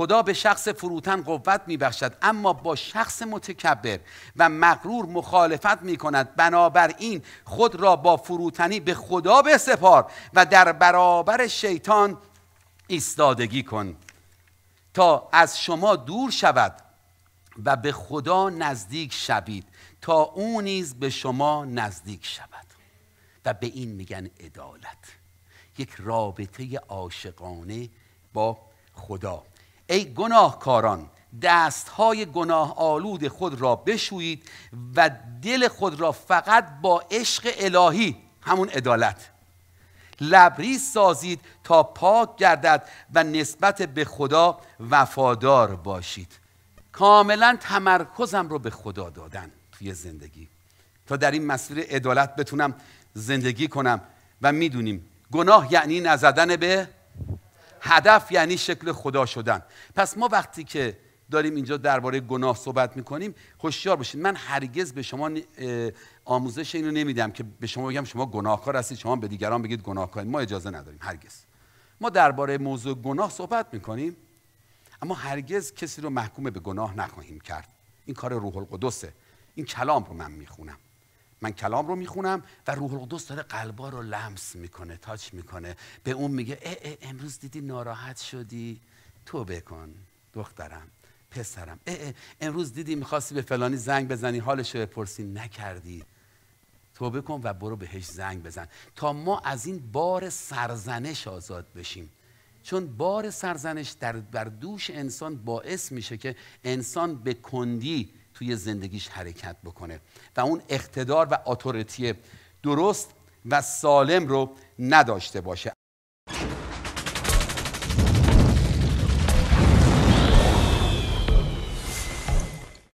خدا به شخص فروتن قوت میبخشد اما با شخص متکبر و مغرور مخالفت میکند بنابراین خود را با فروتنی به خدا بسپار و در برابر شیطان ایستادگی کن تا از شما دور شود و به خدا نزدیک شوید تا او نیز به شما نزدیک شود و به این میگن عدالت یک رابطه عاشقانه با خدا ای گناهکاران دستهای گناه آلود خود را بشویید و دل خود را فقط با عشق الهی همون عدالت لبریز سازید تا پاک گردد و نسبت به خدا وفادار باشید کاملا تمرکزم رو به خدا دادن توی زندگی تا در این مسیر عدالت بتونم زندگی کنم و میدونیم گناه یعنی نزدن به هدف یعنی شکل خدا شدن پس ما وقتی که داریم اینجا درباره گناه صحبت میکنیم خوشیار باشید من هرگز به شما آموزش اینو نمیدم که به شما بگم شما گناهکار هستید شما به دیگران بگید گناهکار ما اجازه نداریم هرگز ما درباره موضوع گناه صحبت میکنیم اما هرگز کسی رو محکوم به گناه نخواهیم کرد این کار روح القدسه این کلام رو من میخونم من کلام رو میخونم و روح القدس داره قلبا رو لمس میکنه تاچ میکنه به اون میگه اه اه امروز دیدی ناراحت شدی توبه کن دخترم پسرم اه اه امروز دیدی میخواستی به فلانی زنگ بزنی حالش رو بپرسی نکردی توبه کن و برو بهش زنگ بزن تا ما از این بار سرزنش آزاد بشیم چون بار سرزنش در بر دوش انسان باعث میشه که انسان به کندی توی زندگیش حرکت بکنه و اون اقتدار و اتوریتی درست و سالم رو نداشته باشه